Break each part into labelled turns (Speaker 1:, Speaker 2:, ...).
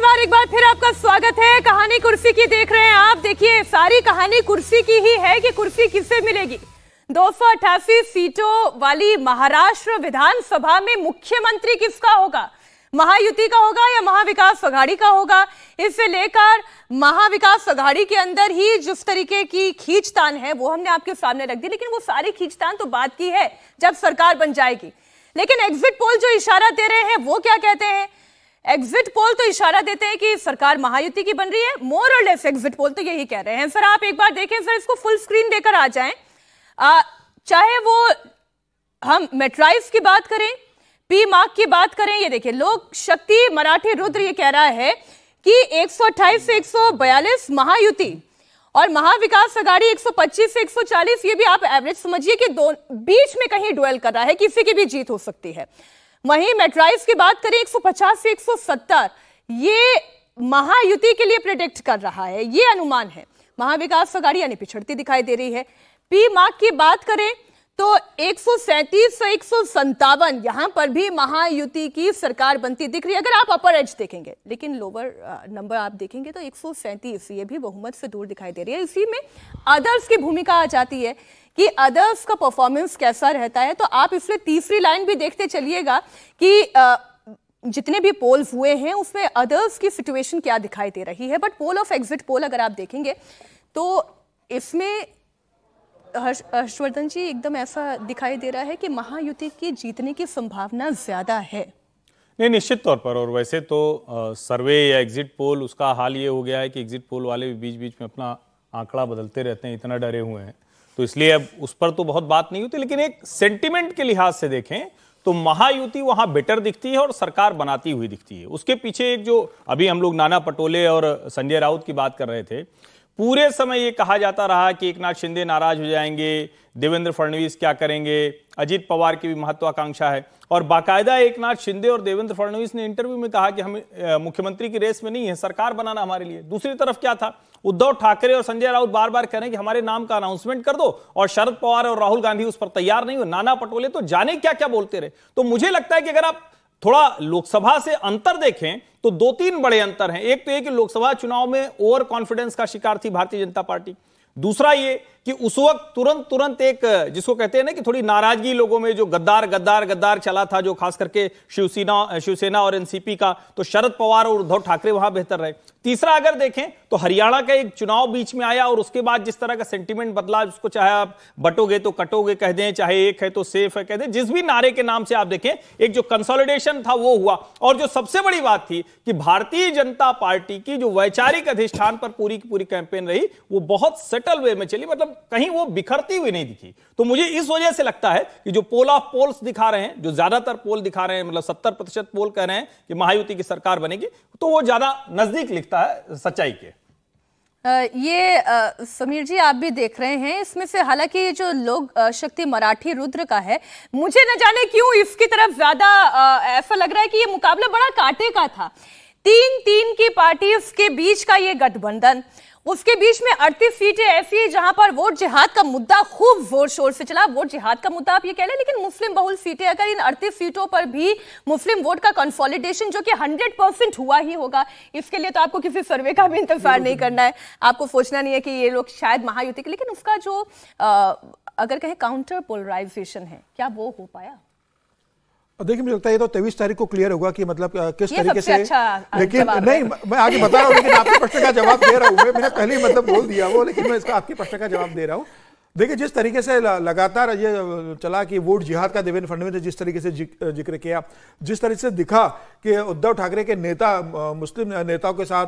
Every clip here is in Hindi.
Speaker 1: के बाद एक बार फिर आपका स्वागत है कहानी कुर्सी की देख रहे हैं आप देखिए सारी कहानी कुर्सी की ही है कि कुर्सी किससे मिलेगी दो सीटों वाली महाराष्ट्र विधानसभा में मुख्यमंत्री किसका होगा महायुति का होगा या महाविकास अघाड़ी का होगा इससे लेकर महाविकास अघाड़ी के अंदर ही जिस तरीके की खींचतान है वो हमने आपके सामने रख दी लेकिन वो सारी खींचतान तो बात की है जब सरकार बन जाएगी लेकिन एग्जिट पोल जो इशारा दे रहे हैं वो क्या कहते हैं एग्जिट पोल तो इशारा देते हैं कि सरकार महायुति की बन रही है मोर और लेस एग्जिट पोल तो यही कह रहे हैं सर आप एक बार देखें सर इसको फुल स्क्रीन देकर आ जाएं आ, चाहे वो हम मेट्राइज की बात करें पी मार्क की बात करें ये देखिए लोक शक्ति मराठी रुद्र ये कह रहा है कि 128 से 142 महायुति और महाविकास अघाड़ी 125 से 140 ये भी आप एवरेज समझिए कि दो बीच में कहीं डुएल कर रहा है किसी की भी जीत हो सकती है वहीं मेट्राइज की बात करें 150 से 170 ये महायुति के लिए प्रिडिक्ट कर रहा है ये अनुमान है महाविकास अघाड़ी यानी पिछड़ती दिखाई दे रही है पी मार्क की बात करें तो एक से एक यहां पर भी महायुति की सरकार बनती दिख रही है अगर आप अपर एज देखेंगे लेकिन लोअर नंबर uh, आप देखेंगे तो एक ये भी बहुमत से दूर दिखाई दे रही है इसी में अदर्स की भूमिका आ जाती है कि अदर्स का परफॉर्मेंस कैसा रहता है तो आप इसलिए तीसरी लाइन भी देखते चलिएगा कि आ, जितने भी पोल्स हुए हैं उसमें अदर्स की सिचुएशन क्या दिखाई दे रही है but poll of exit poll अगर आप देखेंगे तो इसमें हर्षवर्धन जी एकदम ऐसा दिखाई दे रहा है कि महायुति के जीतने की संभावना ज़्यादा है
Speaker 2: नहीं निश्चित तौर पर और वैसे तो आ, सर्वे या एग्जिट पोल उसका हाल ये हो गया है कि एग्जिट पोल वाले भी बीच बीच में अपना आंकड़ा बदलते रहते हैं इतना डरे हुए हैं तो इसलिए अब उस पर तो बहुत बात नहीं होती लेकिन एक सेंटिमेंट के लिहाज से देखें तो महायुति वहां बेटर दिखती है और सरकार बनाती हुई दिखती है उसके पीछे एक जो अभी हम लोग नाना पटोले और संजय राउत की बात कर रहे थे पूरे समय ये कहा जाता रहा कि एक नाथ शिंदे नाराज हो जाएंगे देवेंद्र फडणवीस क्या करेंगे अजीत पवार की भी महत्वाकांक्षा है और बाकायदा एक नाथ शिंदे और देवेंद्र फडणवीस ने इंटरव्यू में कहा कि हम मुख्यमंत्री की रेस में नहीं है सरकार बनाना हमारे लिए दूसरी तरफ क्या था उद्धव ठाकरे और संजय राउत बार बार कह रहे हैं कि हमारे नाम का अनाउंसमेंट कर दो और शरद पवार और राहुल गांधी उस पर तैयार नहीं हो नाना पटोले तो जाने क्या क्या बोलते रहे तो मुझे लगता है कि अगर आप थोड़ा लोकसभा से अंतर देखें तो दो तीन बड़े अंतर हैं एक तो ये कि लोकसभा चुनाव में ओवर कॉन्फिडेंस का शिकार थी भारतीय जनता पार्टी दूसरा ये कि उस वक्त तुरंत तुरंत एक जिसको कहते हैं ना कि थोड़ी नाराजगी लोगों में जो गद्दार गद्दार गद्दार चला था जो खास करके शिवसेना शिवसेना और एनसीपी का तो शरद पवार और उद्धव ठाकरे वहां बेहतर रहे तीसरा अगर देखें तो हरियाणा का एक चुनाव बीच में आया और उसके बाद जिस तरह का सेंटिमेंट बदला उसको चाहे आप बटोगे तो कटोगे कह दें चाहे एक है तो सेफ है कह दें जिस भी नारे के नाम से आप देखें एक जो कंसोलिडेशन था वो हुआ और जो सबसे बड़ी बात थी कि भारतीय जनता पार्टी की जो वैचारिक अधिष्ठान पर पूरी की पूरी कैंपेन रही वो बहुत सेटल वे में चली मतलब मतलब कहीं वो बिखरती हुई नहीं दिखी तो मुझे इस वजह से लगता है कि जो पोल ऑफ पोल्स दिखा रहे हैं जो ज्यादातर पोल दिखा रहे हैं मतलब सत्तर प्रतिशत पोल कह रहे हैं कि महायुति की सरकार बनेगी तो वो ज्यादा नजदीक लिखता है सच्चाई के
Speaker 1: ये समीर जी आप भी देख रहे हैं इसमें से हालांकि ये जो लोग शक्ति मराठी रुद्र का है मुझे न जाने क्यों इसकी तरफ ज्यादा ऐसा लग रहा है कि ये मुकाबला बड़ा कांटे का था तीन तीन की पार्टी उसके बीच का ये गठबंधन उसके बीच में अड़तीस सीटें ऐसी जहां पर वोट जिहाद का मुद्दा खूब जोर शोर से चला वोट जिहाद का मुद्दा आप ये कह लें लेकिन मुस्लिम बहुल सीटें अगर इन अड़तीस सीटों पर भी मुस्लिम वोट का कंसोलिडेशन जो कि हंड्रेड परसेंट हुआ ही होगा इसके लिए तो आपको किसी सर्वे का भी इंतजार नहीं करना है आपको सोचना नहीं है कि ये लोग शायद महायुति के लेकिन उसका जो आ, अगर कहें काउंटर पोलराइजेशन है क्या वो हो पाया
Speaker 3: देखिए मुझे लगता है ये तो तेईस तारीख को क्लियर होगा कि मतलब किस तरीके से अच्छा लेकिन नहीं मैं आगे बता रहा हूँ लेकिन आपके प्रश्न का जवाब दे रहा हूँ मैंने पहले ही मतलब बोल दिया वो लेकिन मैं इसका आपके प्रश्न का जवाब दे रहा हूँ देखिए जिस तरीके से लगातार ये चला कि वोट जिहाद का देवेंद्र फडणवीस ने जिस तरीके से जिक्र किया जिस तरीके से दिखा कि उद्धव ठाकरे के नेता मुस्लिम नेताओं के साथ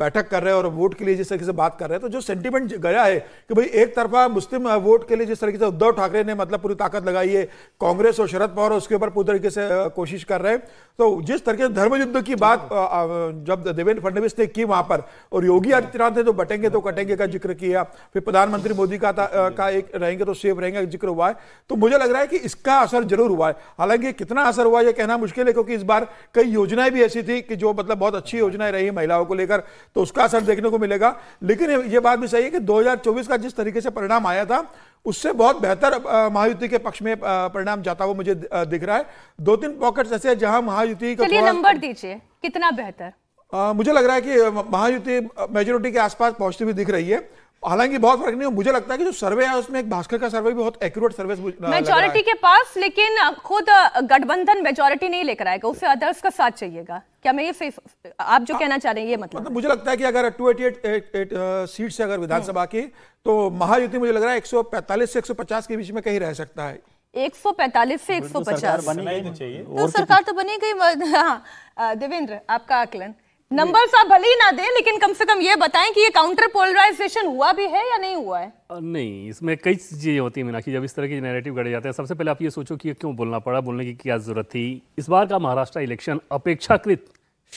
Speaker 3: बैठक कर रहे हैं और वोट के लिए जिस तरीके से बात कर रहे हैं तो जो सेंटिमेंट गया है कि भाई एक तरफा मुस्लिम वोट के लिए जिस तरीके से उद्धव ठाकरे ने मतलब पूरी ताकत लगाई है कांग्रेस और शरद पवार उसके ऊपर पूरी तरीके से कोशिश कर रहे हैं तो जिस तरीके से धर्म युद्ध की बात जब देवेंद्र फडणवीस ने की वहां पर और योगी आदित्यनाथ ने तो बटेंगे तो कटेंगे का जिक्र किया फिर प्रधानमंत्री मोदी अफ्रीका का एक रहेंगे तो सेफ रहेंगे जिक्र हुआ है तो मुझे लग रहा है कि इसका असर जरूर हुआ है हालांकि कितना असर हुआ यह कहना मुश्किल है क्योंकि इस बार कई योजनाएं भी ऐसी थी कि जो मतलब बहुत अच्छी योजनाएं रही महिलाओं को लेकर तो उसका असर देखने को मिलेगा लेकिन ये बात भी सही है कि दो का जिस तरीके से परिणाम आया था उससे बहुत बेहतर महायुति के पक्ष में परिणाम जाता हुआ मुझे दिख रहा है दो तीन पॉकेट ऐसे जहां महायुति नंबर
Speaker 1: दीजिए कितना बेहतर
Speaker 3: मुझे लग रहा है कि महायुति मेजोरिटी के आसपास पहुंचती हुई दिख रही है हालांकि बहुत फर्क नहीं हो मुझे लगता है कि जो सर्वे है उसमें एक भास्कर का सर्वे भी बहुत एक्यूरेट सर्वे मेजोरिटी
Speaker 1: के पास लेकिन खुद गठबंधन मेजोरिटी नहीं लेकर आएगा उसे अदर्स का साथ चाहिएगा क्या मैं ये फेस आप जो आ, हाँ। कहना चाह रहे हैं ये मतलब, मतलब मुझे
Speaker 3: लगता है कि अगर 288 सीट से अगर विधानसभा हाँ। की तो महायुति मुझे लग रहा है एक से एक के बीच में कहीं रह सकता है
Speaker 1: 145 से 150 तो, तो, तो सरकार तो बनी गई हाँ। देवेंद्र आपका आकलन नंबर्स आप भले ही ना दें लेकिन कम से कम ये बताएं कि ये काउंटर पोलराइजेशन हुआ भी है या नहीं हुआ है
Speaker 4: नहीं इसमें कई चीज़ें होती हैं मीनाक्षी जब इस तरह के नैरेटिव गढ़े जाते हैं सबसे पहले आप ये सोचो कि क्यों बोलना पड़ा बोलने की क्या ज़रूरत थी इस बार का महाराष्ट्र इलेक्शन अपेक्षाकृत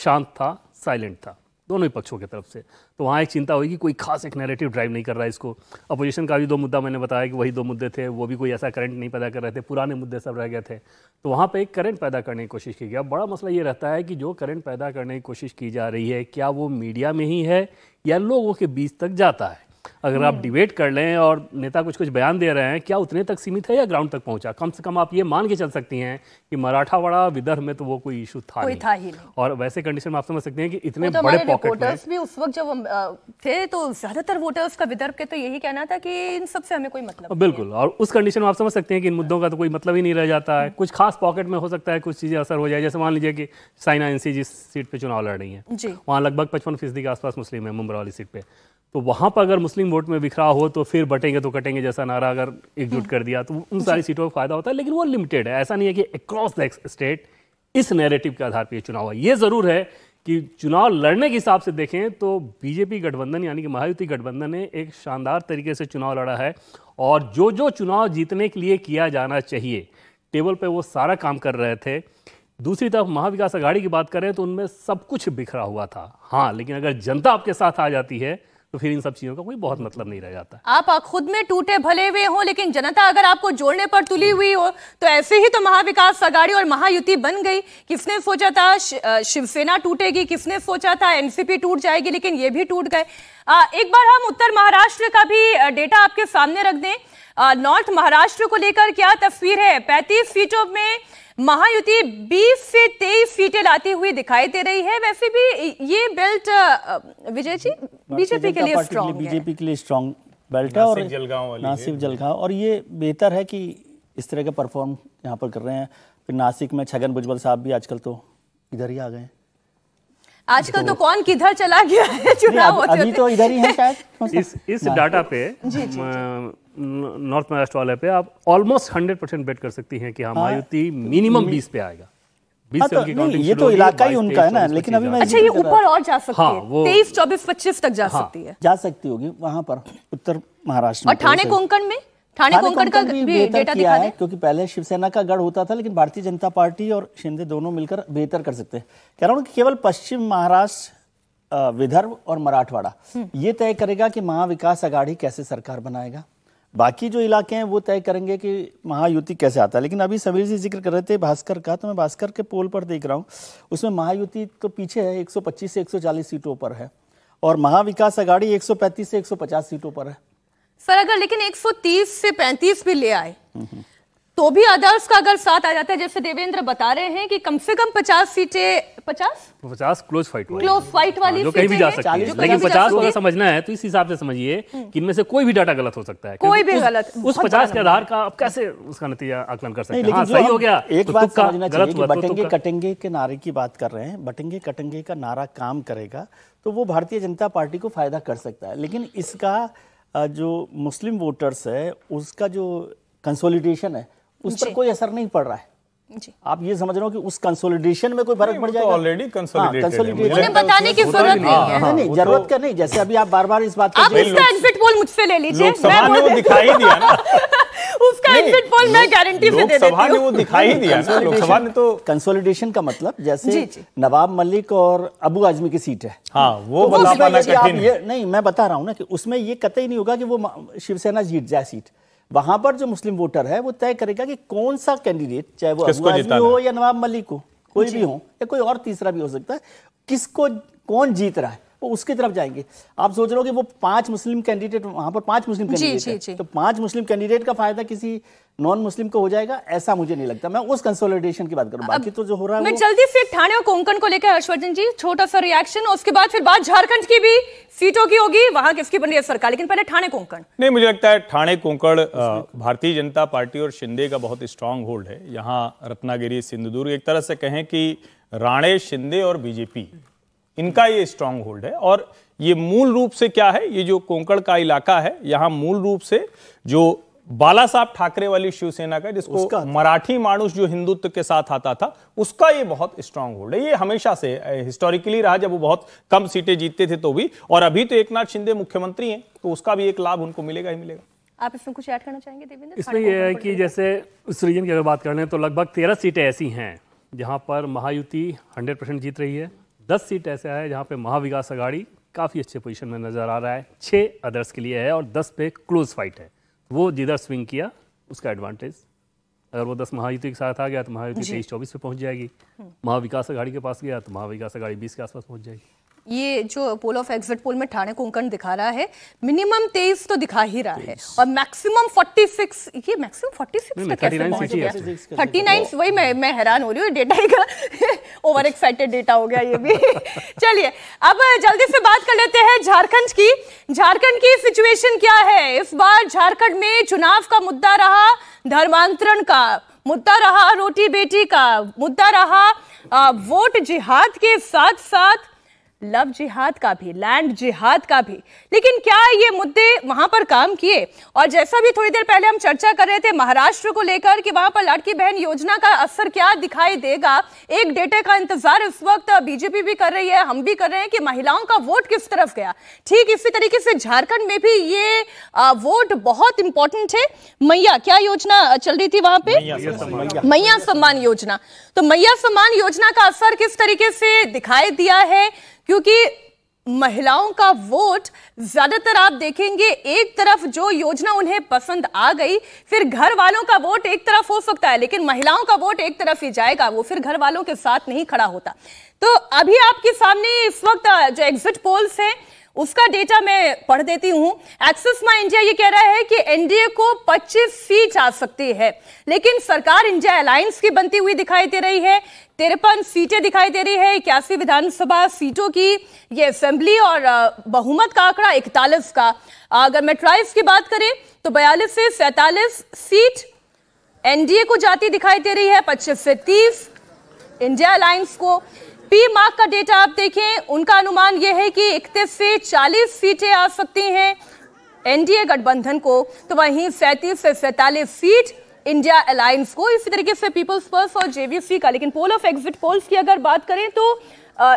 Speaker 4: शांत था साइलेंट था दोनों ही पक्षों की तरफ से तो वहाँ एक चिंता होगी कोई खास एक नैरेटिव ड्राइव नहीं कर रहा है इसको अपोजिशन का भी दो मुद्दा मैंने बताया कि वही दो मुद्दे थे वो भी कोई ऐसा करंट नहीं पैदा कर रहे थे पुराने मुद्दे सब रह गए थे तो वहाँ पर एक करंट पैदा करने की कोशिश की गई अब बड़ा मसला ये रहता है कि जो करंट पैदा करने की कोशिश की जा रही है क्या वो मीडिया में ही है या लोगों के बीच तक जाता है अगर आप डिबेट हम्म। कर लें और नेता कुछ कुछ बयान दे रहे हैं क्या उतने तक सीमित है या ग्राउंड तक पहुंचा कम से कम आप ये मान के चल सकती हैं कि मराठावाड़ा विदर्भ में तो वो कोई इशू था, कोई था ही नहीं और वैसे कंडीशन में आप समझ सकते हैं कि इतने तो बड़े पॉकेट
Speaker 1: में उस वक्त जब थे तो ज्यादातर वोटर्स का विदर्भ के तो यही कहना था कि इन सबसे हमें कोई मतलब
Speaker 4: बिल्कुल और उस कंडीशन में आप समझ सकते हैं कि इन मुद्दों का तो कोई मतलब ही नहीं रह जाता है हम्म। कुछ खास पॉकेट में हो सकता है कुछ चीजें असर हो जाए जैसे मान लीजिए कि साइना एनसी जिस सीट पर चुनाव लड़ रही है वहाँ लगभग पचपन फीसदी के आसपास मुस्लिम है मुमरा वाली सीट पर तो वहां पर अगर मुस्लिम वोट में बिखरा हो तो फिर बटेंगे तो कटेंगे जैसा नारा अगर एकजुट हाँ। कर दिया तो उन सारी सीटों का फायदा होता है लेकिन वो लिमिटेड है ऐसा नहीं है कि अक्रॉस द स्टेट इस नैरेटिव के आधार पर चुनाव है ये ज़रूर है कि चुनाव लड़ने के हिसाब से देखें तो बीजेपी गठबंधन यानी कि महायुति गठबंधन ने एक शानदार तरीके से चुनाव लड़ा है और जो जो चुनाव जीतने के लिए किया जाना चाहिए टेबल पे वो सारा काम कर रहे थे दूसरी तरफ महाविकास आघाड़ी की बात करें तो उनमें सब कुछ बिखरा हुआ था हाँ लेकिन अगर जनता आपके साथ आ जाती है तो फिर इन सब चीज़ों का कोई बहुत मतलब नहीं रह जाता
Speaker 1: आप खुद में टूटे भले हुए हो लेकिन जनता अगर आपको जोड़ने पर तुली हुई हो तो ऐसे ही तो महाविकास आगाड़ी और महायुति बन गई किसने सोचा था शिवसेना टूटेगी किसने सोचा था एनसीपी टूट जाएगी लेकिन ये भी टूट गए एक बार हम उत्तर महाराष्ट्र का भी डेटा आपके सामने रख दें नॉर्थ महाराष्ट्र को लेकर क्या तस्वीर है पैंतीस सीटों में महायुति 20 से 23 सीटें लाती हुई दिखाई दे रही है वैसे भी ये बेल्ट विजय जी बीजेपी के लिए स्ट्रॉन्ग
Speaker 5: बीजेपी के लिए स्ट्रॉन्ग बेल्ट है और नासिक जलगांव और ये बेहतर है कि इस तरह के परफॉर्म यहाँ पर कर रहे हैं फिर नासिक में छगन भुजबल साहब भी आजकल तो इधर ही आ गए
Speaker 1: आजकल तो, तो कौन किधर चला गया है चुनाव अभी तो इधर ही है शायद
Speaker 5: इस
Speaker 4: इस हाँ। डाटा पे जी, जी, जी, नॉर्थ महाराष्ट्र वाले पे आप ऑलमोस्ट हंड्रेड परसेंट बेट कर
Speaker 5: सकती हैं कि हाँ मायुति हाँ। मिनिमम बीस पे आएगा
Speaker 4: हाँ, तो, नहीं, ये तो इलाका ही उनका है ना
Speaker 5: लेकिन अभी मैं अच्छा ये तो ऊपर और जा सकती हाँ, है तेईस
Speaker 1: चौबीस पच्चीस तक जा सकती है
Speaker 5: जा सकती होगी पर उत्तर महाराष्ट्र और ठाणे तो
Speaker 1: कोंकण में थाने का भी, है
Speaker 5: क्योंकि पहले शिवसेना का गढ़ होता था लेकिन भारतीय जनता पार्टी और शिंदे दोनों मिलकर बेहतर कर सकते हैं कह रहा हूँ केवल पश्चिम महाराष्ट्र विदर्भ और मराठवाड़ा हम्म। ये तय करेगा कि महाविकास आघाड़ी कैसे सरकार बनाएगा बाकी जो इलाके हैं वो तय करेंगे कि महायुति कैसे आता है लेकिन अभी समीर जी जिक्र कर रहे थे भास्कर का तो मैं भास्कर के पोल पर देख रहा हूँ उसमें महायुति तो पीछे है 125 से 140 सीटों पर है और महाविकास अगाड़ी 135 से 150 सीटों पर है
Speaker 1: सर अगर लेकिन 130 से 35 भी ले आए हम्म, हम्म। तो भी आदर्श का अगर साथ आ जाता है जैसे देवेंद्र बता रहे हैं कि कम से कम पचास सीटें पचास
Speaker 4: पचास क्लोज फाइट क्लोज फाइट वाली हाँ, जो कहीं भी जा सकती है लेकिन पचास को अगर समझना है तो इस हिसाब से समझिए हम्म। कि
Speaker 5: इनमें से कोई भी डाटा गलत हो सकता है कोई भी गलत उस पचास के आधार का आप कैसे उसका नतीजा
Speaker 4: आकलन कर सकते हैं हाँ, सही हो गया एक तो बात समझना चाहिए तो बटेंगे
Speaker 5: कटेंगे के नारे की बात कर रहे हैं बटेंगे कटेंगे का नारा काम करेगा तो वो भारतीय जनता पार्टी को फायदा कर सकता है लेकिन इसका जो मुस्लिम वोटर्स है उसका जो कंसोलिडेशन है उस पर कोई असर नहीं पड़ रहा है जी। आप ये समझ रहे हो कि उस कंसोलिडेशन में कोई फर्क पड़ तो जाएगा ऑलरेडी हाँ,
Speaker 1: कंसोलिडेशन बताने की तो जरूरत नहीं हाँ, है हाँ, नहीं नहीं, तो जरूरत
Speaker 5: का नहीं जैसे अभी आप बार बार इस बात आप इसका
Speaker 1: एग्जिट पोल मुझसे ले लीजिए मैं दिखाई दिया ना उसका एग्जिट पोल मैं गारंटी से दे देती हूं वो दिखाई दिया ना
Speaker 5: लोकसभा ने तो कंसोलिडेशन का मतलब जैसे नवाब मलिक और अबू आजमी की सीट है
Speaker 2: हाँ वो बता पाना कठिन
Speaker 5: नहीं मैं बता रहा हूँ ना कि उसमें ये कतई नहीं होगा कि वो शिवसेना जीत जाए सीट वहां पर जो मुस्लिम वोटर है वो तय करेगा कि कौन सा कैंडिडेट चाहे वो अबू हो या नवाब मलिक हो कोई भी हो या कोई और तीसरा भी हो सकता है किसको कौन जीत रहा है वो उसकी तरफ जाएंगे आप सोच रहे हो कि वो पांच मुस्लिम कैंडिडेट वहां पर पांच मुस्लिम कैंडिडेट तो पांच मुस्लिम कैंडिडेट का फायदा किसी नॉन मुस्लिम को हो जाएगा ऐसा मुझे नहीं लगता मैं उस कंसोलिडेशन की बात करूं बाकी तो जो हो रहा है मैं
Speaker 1: जल्दी फिर ठाणे और कोंकण को लेकर हर्षवर्धन जी छोटा सा रिएक्शन उसके बाद फिर बात झारखंड की भी सीटों की होगी वहां किसकी बन रही है सरकार लेकिन पहले ठाणे कोंकण
Speaker 2: नहीं मुझे लगता है ठाणे कोंकण भारतीय जनता पार्टी और शिंदे का बहुत स्ट्रांग होल्ड है यहाँ रत्नागिरी सिंधुदुर्ग एक तरह से कहें कि राणे शिंदे और बीजेपी इनका ये स्ट्रांग होल्ड है और ये मूल रूप से क्या है ये जो कोंकड़ का इलाका है यहाँ मूल रूप से जो बाला साहब ठाकरे वाली शिवसेना का जिसको मराठी मानुष जो हिंदुत्व के साथ आता था उसका ये बहुत स्ट्रांग होल्ड है ये हमेशा से हिस्टोरिकली रहा जब वो बहुत कम सीटें जीतते थे तो भी और अभी तो एक नाथ शिंदे मुख्यमंत्री हैं तो उसका भी एक लाभ उनको मिलेगा ही मिलेगा
Speaker 1: आप इसमें कुछ ऐड करना चाहेंगे देवेंद्र इसमें यह है कि
Speaker 2: जैसे उस रीजन
Speaker 4: की अगर बात कर लें तो लगभग तेरह सीटें ऐसी हैं जहां पर महायुति हंड्रेड परसेंट जीत रही है दस सीट ऐसे है जहाँ पे महाविकास अघाड़ी काफ़ी अच्छे पोजीशन में नज़र आ रहा है छः अदर्स के लिए है और दस पे क्लोज फाइट है वो जिधर स्विंग किया उसका एडवांटेज अगर वो दस महायुति के साथ आ गया तो महायुति तेईस चौबीस पे पहुंच जाएगी महाविकास आघाड़ी के पास गया तो महाविकास अघाड़ी बीस के आसपास पहुंच जाएगी
Speaker 1: ये जो पोल ऑफ एग्जिट पोल में ठाणे कोंकण दिखा रहा है मिनिमम तेईस तो दिखा ही रहा है और मैक्सिमम सिक्स ये मैक्सिमम सिक्स थर्टी नाइन वही मैं मैं हैरान हो रही हूँ डेटा का ओवर एक्साइटेड डेटा हो गया ये भी चलिए अब जल्दी से बात कर लेते हैं झारखंड की झारखंड की सिचुएशन क्या है इस बार झारखंड में चुनाव का मुद्दा रहा धर्मांतरण का मुद्दा रहा रोटी बेटी का मुद्दा रहा वोट जिहाद के साथ साथ लव जिहाद का भी लैंड जिहाद का भी लेकिन क्या ये मुद्दे वहां पर काम किए और जैसा भी थोड़ी देर पहले हम चर्चा कर रहे थे महाराष्ट्र को लेकर कि वहां पर लड़की बहन योजना का असर क्या दिखाई देगा एक डेटा का इंतजार इस वक्त बीजेपी भी कर रही है हम भी कर रहे हैं कि महिलाओं का वोट किस तरफ गया ठीक इसी तरीके से झारखंड में भी ये वोट बहुत इंपॉर्टेंट है मैया क्या योजना चल रही थी वहां
Speaker 4: पर
Speaker 1: मैया सम्मान योजना तो मैया सम्मान योजना का असर किस तरीके से दिखाई दिया है क्योंकि महिलाओं का वोट ज्यादातर आप देखेंगे एक तरफ जो योजना उन्हें पसंद आ गई फिर घर वालों का वोट एक तरफ हो सकता है लेकिन महिलाओं का वोट एक तरफ ही जाएगा वो फिर घर वालों के साथ नहीं खड़ा होता तो अभी आपके सामने इस वक्त जो एग्जिट पोल्स हैं उसका डेटा मैं पढ़ देती हूं एक्सिस माई इंडिया ये कह रहा है कि एनडीए को 25 सीट आ सकती है लेकिन सरकार इंडिया अलायंस की बनती हुई दिखाई दे रही है तिरपन सीटें दिखाई दे रही है इक्यासी विधानसभा सीटों की ये असेंबली और बहुमत का आंकड़ा इकतालीस का अगर ट्राइव की बात करें तो बयालीस से सैतालीस सीट एनडीए को जाती दिखाई दे रही है पच्चीस से तीस इंडिया अलायंस को पी मार्क का डेटा आप देखें उनका अनुमान यह है कि इकतीस से चालीस सीटें आ सकती हैं एनडीए गठबंधन को तो वहीं सैंतीस से सैतालीस सीट इंडिया अलायंस को इसी तरीके से पीपल्स पर्स और जेवीएससी का लेकिन पोल ऑफ एग्जिट पोल्स की अगर बात करें तो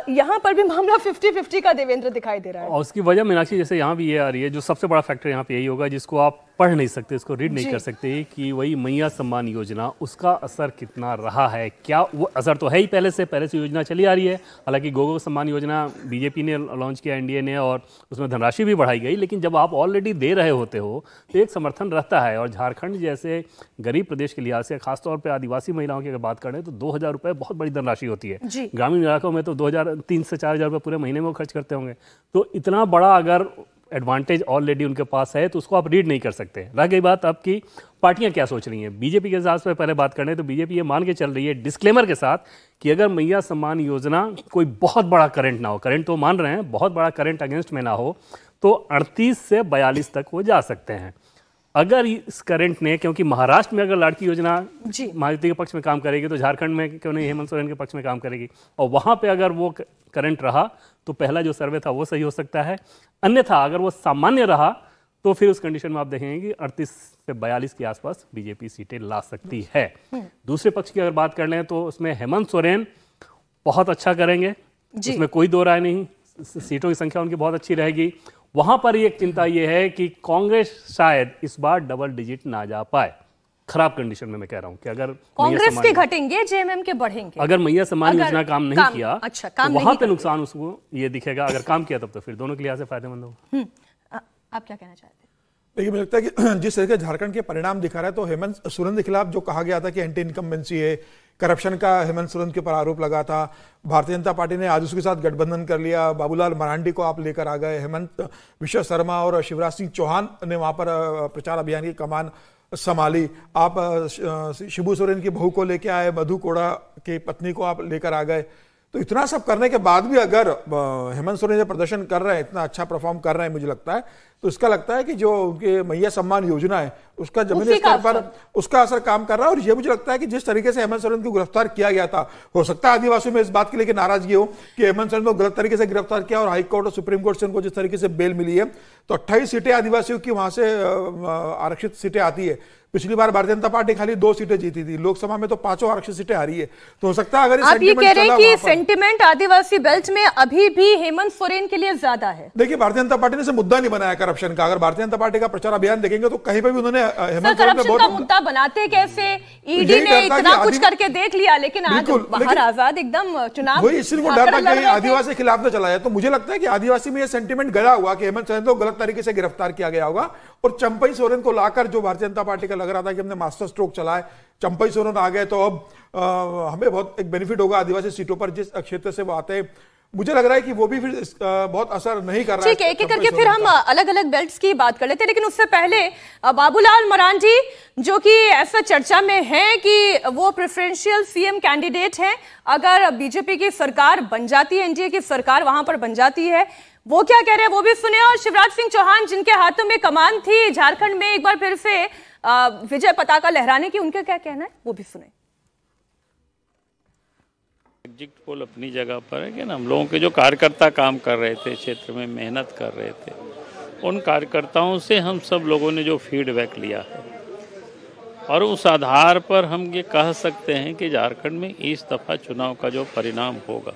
Speaker 1: यहाँ पर भी मामला 50-50 का देवेंद्र दिखाई दे रहा है
Speaker 4: और उसकी वजह मीनाक्षी जैसे यहाँ भी ये यह आ रही है जो सबसे बड़ा फैक्टर यहाँ पे यही होगा जिसको आप पढ़ नहीं सकते इसको रीड नहीं कर सकते कि वही मैया सम्मान योजना उसका असर कितना रहा है क्या वो असर तो है ही पहले से पहले से योजना चली आ रही है हालांकि गोगो सम्मान योजना बीजेपी ने लॉन्च किया एनडीए ने और उसमें धनराशि भी बढ़ाई गई लेकिन जब आप ऑलरेडी दे रहे होते हो तो एक समर्थन रहता है और झारखंड जैसे गरीब प्रदेश के लिहाज से खासतौर पर आदिवासी महिलाओं की अगर बात करें तो दो हज़ार रुपये बहुत बड़ी धनराशि होती है ग्रामीण इलाकों में तो दो हज़ार तीन से चार हज़ार रुपये पूरे महीने में खर्च करते होंगे तो इतना बड़ा अगर एडवांटेज ऑलरेडी उनके पास है तो उसको आप रीड नहीं कर सकते रह गई बात आपकी पार्टियां क्या सोच रही हैं बीजेपी के हिसाब से पहले बात करें तो बीजेपी ये मान के चल रही है डिस्क्लेमर के साथ कि अगर मैया सम्मान योजना कोई बहुत बड़ा करंट ना हो करंट तो मान रहे हैं बहुत बड़ा करंट अगेंस्ट में ना हो तो अड़तीस से बयालीस तक वो जा सकते हैं अगर इस करंट ने क्योंकि महाराष्ट्र में अगर लाड़की योजना महायुति के पक्ष में काम करेगी तो झारखंड में क्यों नहीं हेमंत सोरेन के पक्ष में काम करेगी और वहां पे अगर वो करंट रहा तो पहला जो सर्वे था वो सही हो सकता है अन्यथा अगर वो सामान्य रहा तो फिर उस कंडीशन में आप देखेंगे कि अड़तीस से बयालीस के आसपास बीजेपी सीटें ला सकती है हम्म। दूसरे पक्ष की अगर बात कर लें तो उसमें हेमंत सोरेन बहुत अच्छा करेंगे इसमें कोई दो राय नहीं सीटों की संख्या उनकी बहुत अच्छी रहेगी वहां पर एक चिंता यह है कि कांग्रेस शायद इस बार डबल डिजिट ना जा पाए खराब कंडीशन में मैं कह रहा हूं कि अगर कांग्रेस के
Speaker 1: घटेंगे जेएमएम के बढ़ेंगे अगर
Speaker 4: मैया सम्मान योजना काम नहीं काम, किया तो
Speaker 1: अच्छा काम तो वहां पे
Speaker 3: नुकसान उसको ये दिखेगा अगर काम किया तब तो फिर दोनों के लिहाज से फायदेमंद होगा
Speaker 1: हम्म, आप क्या कहना चाहते हैं
Speaker 3: लेकिन मुझे लगता है कि जिस तरीके झारखंड के परिणाम दिखा रहा है तो हेमंत सोरेन के खिलाफ जो कहा गया था कि एंटी इनकम्बेंसी है करप्शन का हेमंत सोरेन के ऊपर आरोप लगा था भारतीय जनता पार्टी ने आज उसके साथ गठबंधन कर लिया बाबूलाल मरांडी को आप लेकर आ गए हेमंत विश्व शर्मा और शिवराज सिंह चौहान ने वहाँ पर प्रचार अभियान की कमान संभाली आप शिबू सोरेन की बहू को लेकर आए मधु कोड़ा की पत्नी को आप लेकर आ गए तो इतना सब करने के बाद भी अगर हेमंत सोरेन जो प्रदर्शन कर रहे हैं इतना अच्छा परफॉर्म कर रहे हैं मुझे लगता है तो इसका लगता है कि जो उनके मैया सम्मान योजना है उसका जमीनी स्तर पर उसका असर काम कर रहा है और ये मुझे लगता है कि जिस तरीके से हेमंत सोरेन को गिरफ्तार किया गया था हो सकता है आदिवासियों में इस बात के लिए नाराजगी हो कि हेमंत सोरेन को गलत तरीके से गिरफ्तार किया और हाईकोर्ट और सुप्रीम कोर्ट से उनको जिस तरीके से बेल मिली है तो अट्ठाईस सीटें आदिवासियों की वहां से आरक्षित सीटें आती है पिछली बार भारतीय जनता पार्टी खाली दो सीटें जीती थी लोकसभा में तो पांचों आरक्षित सीटें हारी है तो हो सकता है अगर आप ये कह रहे हैं कि
Speaker 1: सेंटिमेंट आदिवासी बेल्ट में अभी भी हेमंत सोरेन के लिए ज्यादा है
Speaker 3: देखिए भारतीय जनता पार्टी ने इसे मुद्दा नहीं बनाया करप्शन का अगर भारतीय जनता पार्टी का प्रचार अभियान देखेंगे तो कहीं पर भी उन्होंने हेमंत सोरेन का मुद्दा
Speaker 1: बनाते कैसे ईडी ने इतना कुछ करके देख लिया लेकिन आजाद एकदम चुनाव इसी को डर आदिवासी
Speaker 3: खिलाफ न तो चला जाए तो मुझे लगता है कि आदिवासी में यह सेंटिमेंट गया हुआ कि हेमंत सोरेन तो गलत तरीके से गिरफ्तार किया गया होगा और चंपई सोरेन को लाकर जो भारतीय जनता पार्टी का लग रहा था कि हमने मास्टर स्ट्रोक चलाए चंपई सोरेन आ गए तो अब आ, हमें बहुत एक बेनिफिट होगा आदिवासी सीटों पर जिस क्षेत्र से वो आते हैं मुझे लग रहा है कि वो भी फिर बहुत असर नहीं कर रहा है ठीक है एक एक करके फिर हम
Speaker 1: अलग अलग बेल्ट की बात कर लेते हैं लेकिन उससे पहले बाबूलाल मरान जी जो कि ऐसा चर्चा में हैं कि वो प्रेफरेंशियल सीएम कैंडिडेट हैं अगर बीजेपी की सरकार बन जाती है एनडीए की सरकार वहां पर बन जाती है वो क्या कह रहे हैं वो भी सुने और शिवराज सिंह चौहान जिनके हाथों में कमान थी झारखंड में एक बार फिर से विजय पताका लहराने की उनका क्या कहना है वो भी सुने
Speaker 4: एग्जिट पोल अपनी जगह पर है कि हम लोगों के जो कार्यकर्ता काम कर रहे थे क्षेत्र में मेहनत कर रहे थे उन कार्यकर्ताओं से हम सब लोगों ने जो फीडबैक लिया है और उस आधार पर हम ये कह सकते हैं कि झारखंड में इस दफ़ा चुनाव का जो परिणाम होगा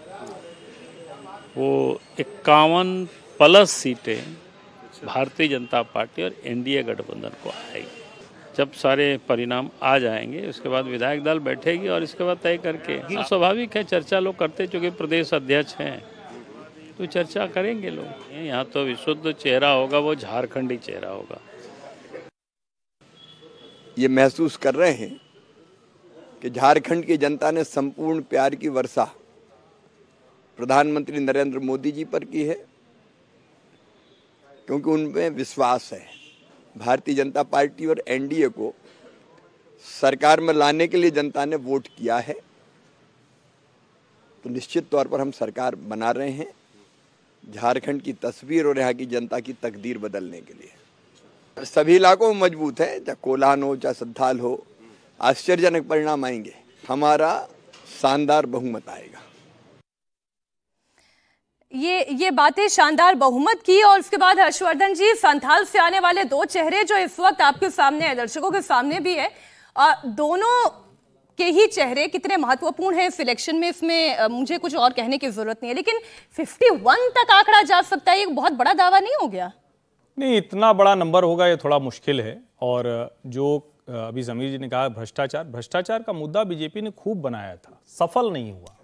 Speaker 4: वो इक्यावन प्लस सीटें भारतीय जनता पार्टी और एनडीए गठबंधन को आएगी जब सारे परिणाम आ जाएंगे उसके बाद विधायक दल बैठेगी और इसके बाद तय करके स्वाभाविक है चर्चा लोग करते चूँकि प्रदेश अध्यक्ष हैं तो चर्चा करेंगे लोग यहाँ तो विशुद्ध चेहरा होगा वो झारखंडी चेहरा
Speaker 2: होगा ये महसूस कर रहे हैं कि झारखंड की जनता ने संपूर्ण प्यार की वर्षा प्रधानमंत्री नरेंद्र मोदी जी पर की है क्योंकि उनमें विश्वास है भारतीय जनता पार्टी और एनडीए को सरकार में लाने के लिए जनता ने वोट किया है तो निश्चित तौर पर हम सरकार बना रहे हैं झारखंड की तस्वीर और यहाँ की जनता की तकदीर बदलने के लिए सभी इलाकों में मजबूत है चाहे कोलान हो चाहे सद्धाल हो आश्चर्यजनक परिणाम आएंगे हमारा शानदार बहुमत आएगा
Speaker 1: ये ये बातें शानदार बहुमत की और उसके बाद हर्षवर्धन जी संथाल से आने वाले दो चेहरे जो इस वक्त आपके सामने है दर्शकों के सामने भी है आ, दोनों के ही चेहरे कितने महत्वपूर्ण हैं सिलेक्शन में इसमें मुझे कुछ और कहने की जरूरत नहीं है लेकिन 51 तक आंकड़ा जा सकता है एक बहुत बड़ा दावा नहीं हो गया
Speaker 2: नहीं इतना बड़ा नंबर होगा ये थोड़ा मुश्किल है और जो अभी जमीर जी ने कहा भ्रष्टाचार भ्रष्टाचार का मुद्दा बीजेपी ने खूब बनाया था सफल नहीं हुआ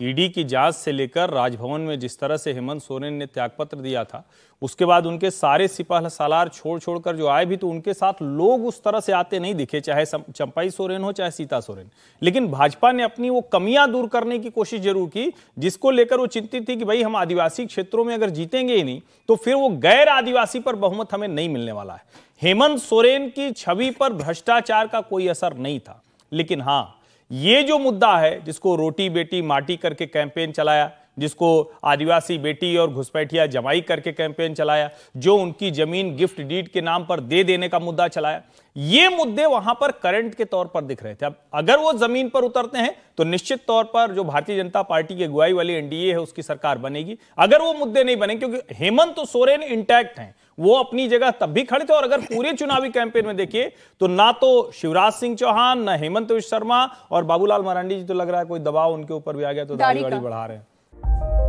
Speaker 2: ईडी की जांच से लेकर राजभवन में जिस तरह से हेमंत सोरेन ने त्यागपत्र दिया था उसके बाद उनके सारे सिपाह सालार छोड़ छोड़कर जो आए भी तो उनके साथ लोग उस तरह से आते नहीं दिखे चाहे चंपाई सोरेन हो चाहे सीता सोरेन लेकिन भाजपा ने अपनी वो कमियां दूर करने की कोशिश जरूर की जिसको लेकर वो चिंतित थी कि भाई हम आदिवासी क्षेत्रों में अगर जीतेंगे ही नहीं तो फिर वो गैर आदिवासी पर बहुमत हमें नहीं मिलने वाला है हेमंत सोरेन की छवि पर भ्रष्टाचार का कोई असर नहीं था लेकिन हाँ ये जो मुद्दा है जिसको रोटी बेटी माटी करके कैंपेन चलाया जिसको आदिवासी बेटी और घुसपैठिया जमाई करके कैंपेन चलाया जो उनकी जमीन गिफ्ट डीड के नाम पर दे देने का मुद्दा चलाया ये मुद्दे वहां पर करंट के तौर पर दिख रहे थे अब अगर वो जमीन पर उतरते हैं तो निश्चित तौर पर जो भारतीय जनता पार्टी की अगुवाई वाली एनडीए है उसकी सरकार बनेगी अगर वो मुद्दे नहीं बने क्योंकि हेमंत तो सोरेन इंटैक्ट हैं वो अपनी जगह तब भी खड़े थे और अगर पूरे चुनावी कैंपेन में देखिए तो ना तो शिवराज सिंह चौहान ना हेमंत विश्व शर्मा और बाबूलाल मरांडी जी तो लग रहा है कोई दबाव उनके ऊपर भी आ गया तो दाढ़ी बढ़ा रहे हैं you.